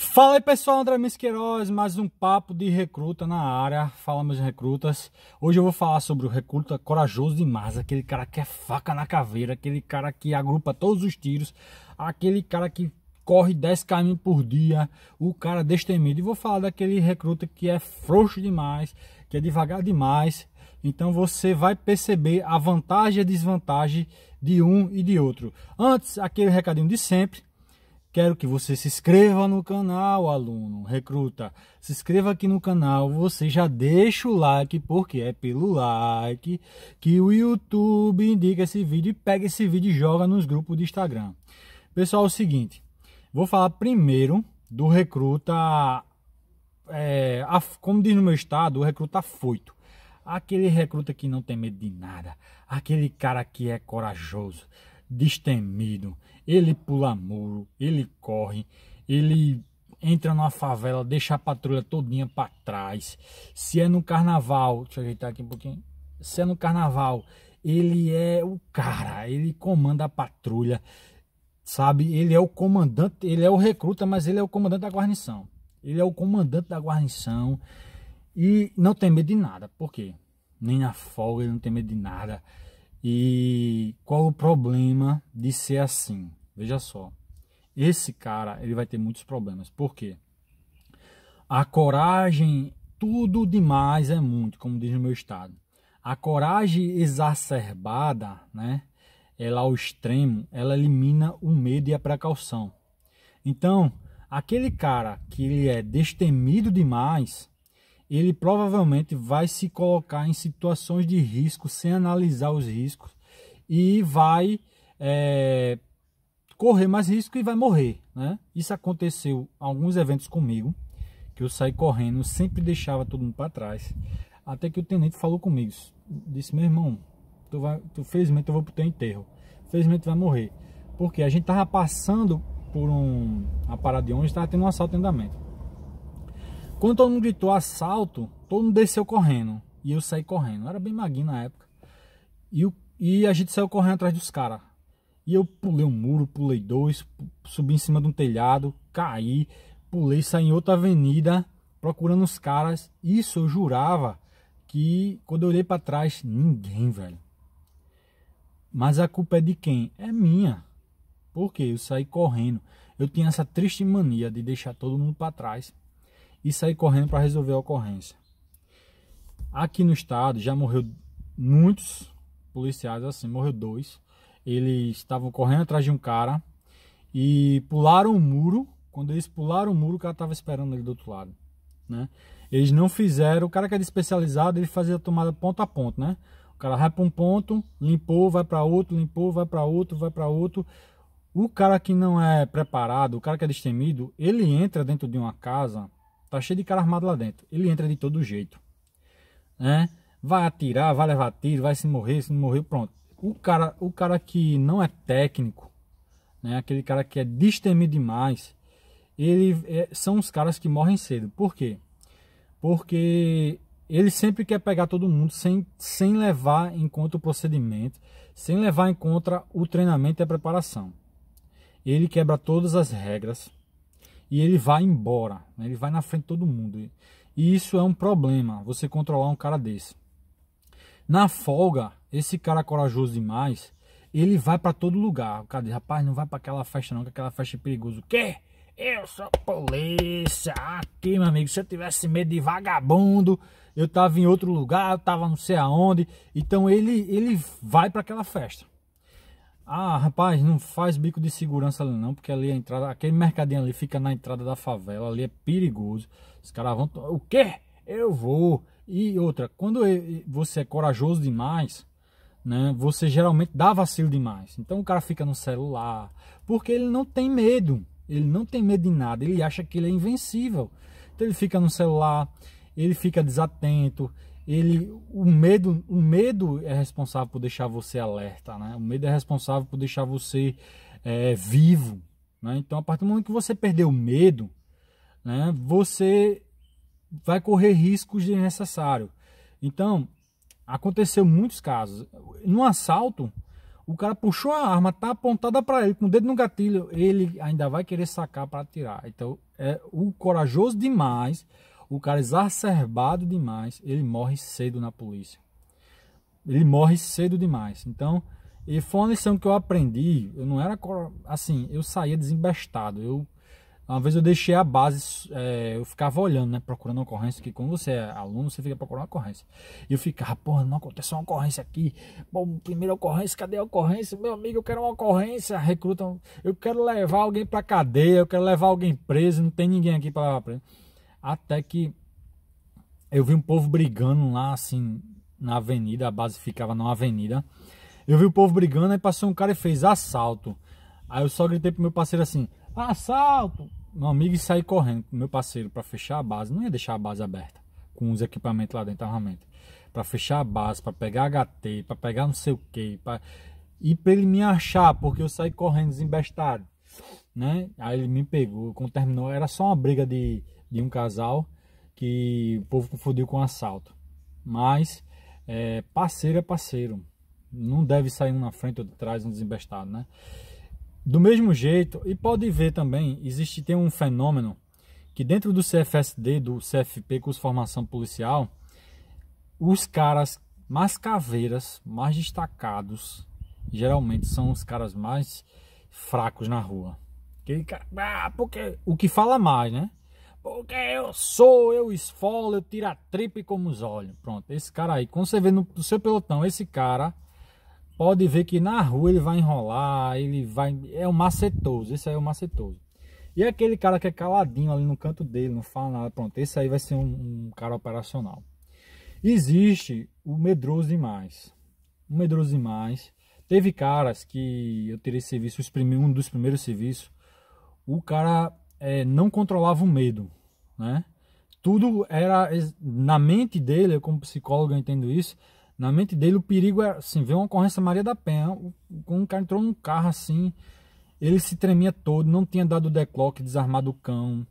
Fala aí pessoal, André Misqueiroz, mais um papo de recruta na área. Fala meus recrutas. Hoje eu vou falar sobre o recruta corajoso demais, aquele cara que é faca na caveira, aquele cara que agrupa todos os tiros, aquele cara que corre 10 caminhos por dia, o cara destemido. E vou falar daquele recruta que é frouxo demais, que é devagar demais. Então você vai perceber a vantagem e a desvantagem de um e de outro. Antes, aquele recadinho de sempre Quero que você se inscreva no canal, aluno, recruta. Se inscreva aqui no canal, você já deixa o like, porque é pelo like que o YouTube indica esse vídeo e pega esse vídeo e joga nos grupos do Instagram. Pessoal, é o seguinte, vou falar primeiro do recruta, é, a, como diz no meu estado, o recruta foito. Aquele recruta que não tem medo de nada, aquele cara que é corajoso, destemido. Ele pula muro, ele corre, ele entra numa favela, deixa a patrulha todinha para trás. Se é no carnaval, deixa eu ajeitar aqui um pouquinho. Se é no carnaval, ele é o cara, ele comanda a patrulha, sabe? Ele é o comandante, ele é o recruta, mas ele é o comandante da guarnição. Ele é o comandante da guarnição e não tem medo de nada, por quê? Nem na folga ele não tem medo de nada. E qual o problema de ser assim? Veja só. Esse cara, ele vai ter muitos problemas. Por quê? A coragem, tudo demais é muito, como diz no meu estado. A coragem exacerbada, né? Ela ao extremo, ela elimina o medo e a precaução. Então, aquele cara que ele é destemido demais, ele provavelmente vai se colocar em situações de risco sem analisar os riscos e vai é, correr mais risco e vai morrer. Né? Isso aconteceu em alguns eventos comigo, que eu saí correndo, sempre deixava todo mundo para trás. Até que o tenente falou comigo, disse, meu irmão, tu vai, tu, felizmente eu vou o teu enterro, felizmente tu vai morrer. Porque a gente estava passando por um, a parada de onde estava tendo um assalto em andamento. Quando todo mundo gritou assalto, todo mundo desceu correndo. E eu saí correndo. Eu era bem maguinho na época. E, eu, e a gente saiu correndo atrás dos caras. E eu pulei um muro, pulei dois, subi em cima de um telhado, caí, pulei, saí em outra avenida procurando os caras. Isso eu jurava que quando eu olhei para trás, ninguém, velho. Mas a culpa é de quem? É minha. Porque eu saí correndo. Eu tinha essa triste mania de deixar todo mundo para trás e sair correndo para resolver a ocorrência. Aqui no estado já morreu muitos policiais assim, morreu dois. Eles estavam correndo atrás de um cara e pularam o muro. Quando eles pularam o muro, o cara estava esperando ali do outro lado, né? Eles não fizeram, o cara que era especializado, ele fazia a tomada ponto a ponto, né? O cara vai para um ponto, limpou, vai para outro, limpou, vai para outro, vai para outro. O cara que não é preparado, o cara que é destemido, ele entra dentro de uma casa Tá cheio de cara armado lá dentro. Ele entra de todo jeito. Né? Vai atirar, vai levar tiro, vai se morrer, se não morrer, pronto. O cara, o cara que não é técnico, né? aquele cara que é destemido demais, ele é, são os caras que morrem cedo. Por quê? Porque ele sempre quer pegar todo mundo sem, sem levar em conta o procedimento, sem levar em conta o treinamento e a preparação. Ele quebra todas as regras e ele vai embora, né? ele vai na frente de todo mundo. E isso é um problema, você controlar um cara desse. Na folga, esse cara corajoso demais, ele vai para todo lugar. O cara diz, rapaz, não vai para aquela festa não, que aquela festa é perigosa. O quê? Eu sou polícia. Aqui, meu amigo, se eu tivesse medo de vagabundo, eu tava em outro lugar, eu tava não sei aonde. Então ele ele vai para aquela festa. Ah, rapaz, não faz bico de segurança ali não, porque ali a entrada, aquele mercadinho ali fica na entrada da favela, ali é perigoso. Os caras vão, o quê? Eu vou. E outra, quando você é corajoso demais, né, você geralmente dá vacilo demais. Então o cara fica no celular, porque ele não tem medo. Ele não tem medo de nada, ele acha que ele é invencível. Então ele fica no celular, ele fica desatento, ele o medo o medo é responsável por deixar você alerta né o medo é responsável por deixar você é, vivo né então a partir do momento que você perder o medo né você vai correr riscos desnecessários então aconteceu muitos casos no assalto o cara puxou a arma tá apontada para ele com o dedo no gatilho ele ainda vai querer sacar para atirar então é o corajoso demais o cara exacerbado demais, ele morre cedo na polícia. Ele morre cedo demais. Então, e foi uma lição que eu aprendi. Eu não era assim, eu saía desembestado. Eu uma vez eu deixei a base, é, eu ficava olhando, né, procurando ocorrência, que quando você é aluno, você fica procurando ocorrência. E eu ficava, porra, não aconteceu uma ocorrência aqui. Bom, primeira ocorrência, cadê a ocorrência? Meu amigo, eu quero uma ocorrência. Recrutam, eu quero levar alguém pra cadeia, eu quero levar alguém preso, não tem ninguém aqui pra preso. Até que eu vi um povo brigando lá, assim, na avenida, a base ficava numa avenida. Eu vi o povo brigando, aí passou um cara e fez assalto. Aí eu só gritei pro meu parceiro assim, assalto! Meu amigo e saí correndo meu parceiro para fechar a base. Não ia deixar a base aberta, com os equipamentos lá dentro, realmente. para fechar a base, para pegar HT, para pegar não sei o que, para e pra ele me achar, porque eu saí correndo desembestado, né? Aí ele me pegou, quando terminou, era só uma briga de de um casal que o povo confundiu com assalto. Mas é, parceiro é parceiro. Não deve sair um na frente ou de trás, um desembestado, né? Do mesmo jeito, e pode ver também, existe tem um fenômeno que dentro do CFSD, do CFP, curso de formação policial, os caras mais caveiras, mais destacados, geralmente são os caras mais fracos na rua. ah, porque o que fala mais, né? Porque eu sou, eu esfolo, eu tiro a tripe como os olhos. Pronto, esse cara aí, como você vê no, no seu pelotão, esse cara pode ver que na rua ele vai enrolar, ele vai. É o macetoso, esse aí é o macetoso. E é aquele cara que é caladinho ali no canto dele, não fala nada, pronto, esse aí vai ser um, um cara operacional. Existe o medroso demais. O medroso demais. Teve caras que eu tirei serviço, um dos primeiros serviços. O cara é, não controlava o medo, né? Tudo era na mente dele, eu como psicólogo eu entendo isso, na mente dele o perigo era, assim, ver uma ocorrência Maria da Penha, um cara entrou num carro assim, ele se tremia todo, não tinha dado o declock, desarmado o cão.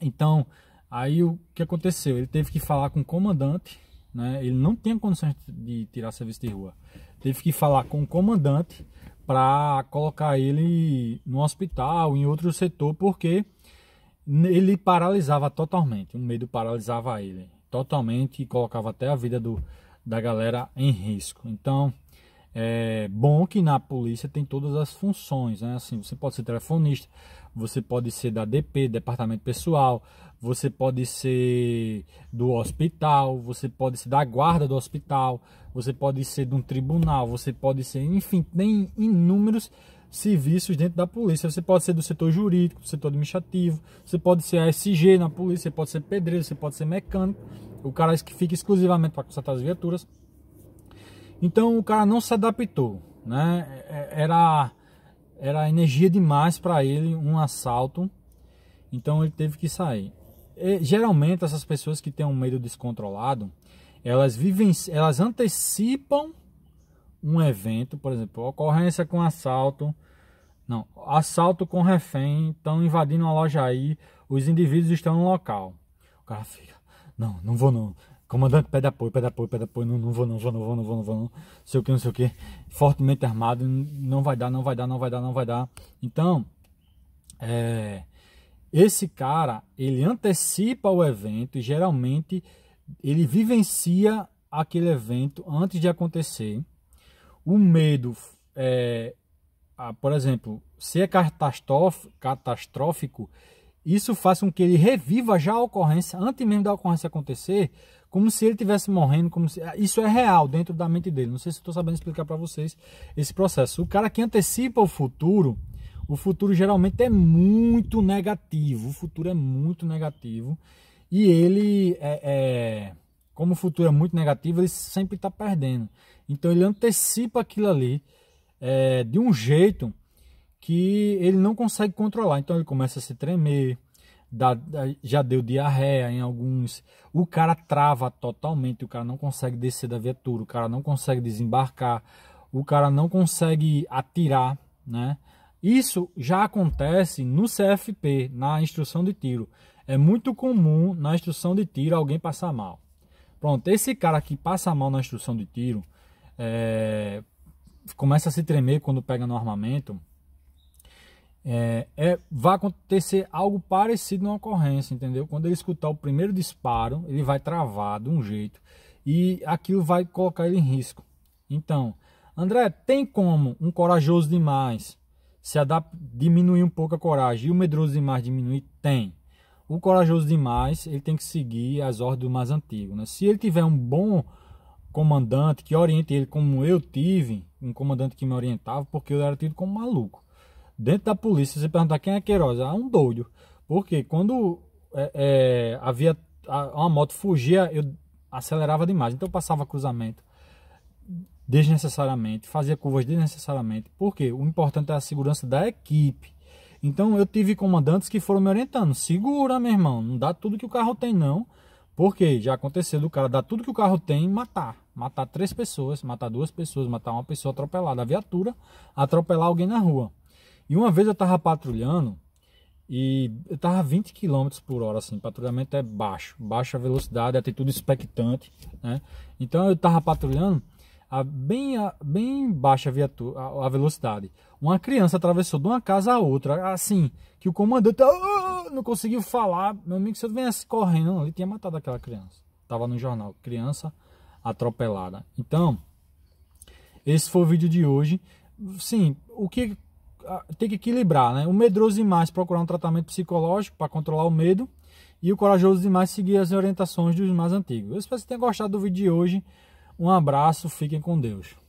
Então, aí o que aconteceu? Ele teve que falar com o comandante, né? Ele não tinha condições de tirar serviço de rua. Teve que falar com o comandante para colocar ele no hospital, em outro setor, porque ele paralisava totalmente, o medo paralisava ele totalmente e colocava até a vida do, da galera em risco. Então, é bom que na polícia tem todas as funções, né? Assim, você pode ser telefonista, você pode ser da DP, departamento pessoal, você pode ser do hospital, você pode ser da guarda do hospital, você pode ser de um tribunal, você pode ser, enfim, tem inúmeros serviços dentro da polícia. Você pode ser do setor jurídico, do setor administrativo, você pode ser ASG na polícia, você pode ser pedreiro, você pode ser mecânico, o cara que fica exclusivamente para consertar as viaturas. Então o cara não se adaptou, né? É, é, era era energia demais para ele um assalto. Então ele teve que sair. E, geralmente essas pessoas que têm um medo descontrolado, elas vivem, elas antecipam um evento, por exemplo, ocorrência com assalto, não, assalto com refém, estão invadindo uma loja aí, os indivíduos estão no local. O cara fica, não, não vou não, Comandante, pede apoio, pede apoio, pede apoio. Não, não vou, não vou, não vou, não vou, não vou, não. Sei o que, não sei o que. Fortemente armado, não vai dar, não vai dar, não vai dar, não vai dar. Então, é, esse cara, ele antecipa o evento e geralmente ele vivencia aquele evento antes de acontecer. O medo, é, a, ah, por exemplo, se é catastrófico, isso faz com que ele reviva já a ocorrência antes mesmo da ocorrência acontecer, como se ele tivesse morrendo, como se ah, isso é real dentro da mente dele. Não sei se estou sabendo explicar para vocês esse processo. O cara que antecipa o futuro, o futuro geralmente é muito negativo. O futuro é muito negativo e ele é, é como o futuro é muito negativo, ele sempre está perdendo. Então ele antecipa aquilo ali é, de um jeito que ele não consegue controlar. Então ele começa a se tremer dá, já deu diarreia em alguns. O cara trava totalmente, o cara não consegue descer da viatura, o cara não consegue desembarcar, o cara não consegue atirar, né? Isso já acontece no CFP, na instrução de tiro. É muito comum na instrução de tiro alguém passar mal. Pronto, esse cara que passa mal na instrução de tiro é, começa a se tremer quando pega no armamento é, é, vai acontecer algo parecido numa ocorrência, entendeu? Quando ele escutar o primeiro disparo, ele vai travar de um jeito e aquilo vai colocar ele em risco. Então, André, tem como um corajoso demais se adaptar, diminuir um pouco a coragem e o medroso demais diminuir? Tem. O corajoso demais, ele tem que seguir as ordens do mais antigo. Né? Se ele tiver um bom comandante que oriente ele como eu tive, um comandante que me orientava, porque eu era tido como maluco dentro da polícia, você perguntar quem é Queiroz, ah, um doido. Porque quando é, é, havia a, uma moto fugia, eu acelerava demais. Então eu passava cruzamento desnecessariamente, fazia curvas desnecessariamente. Porque o importante é a segurança da equipe. Então eu tive comandantes que foram me orientando. Segura, meu irmão, não dá tudo que o carro tem, não. Porque já aconteceu do cara dar tudo que o carro tem e matar. Matar três pessoas, matar duas pessoas, matar uma pessoa atropelada, a viatura, atropelar alguém na rua. E uma vez eu tava patrulhando e eu tava 20 km por hora, assim, patrulhamento é baixo, baixa velocidade, atitude expectante, né? Então eu tava patrulhando a bem, a, bem baixa viatura, a, a, velocidade. Uma criança atravessou de uma casa a outra, assim, que o comandante ah, ah, ah", não conseguiu falar. Meu amigo, se eu viesse correndo, ele tinha matado aquela criança. Tava no jornal, criança atropelada. Então, esse foi o vídeo de hoje. Sim, o que tem que equilibrar, né? O medroso demais procurar um tratamento psicológico para controlar o medo e o corajoso demais seguir as orientações dos mais antigos. Eu espero que vocês tenham gostado do vídeo de hoje. Um abraço, fiquem com Deus.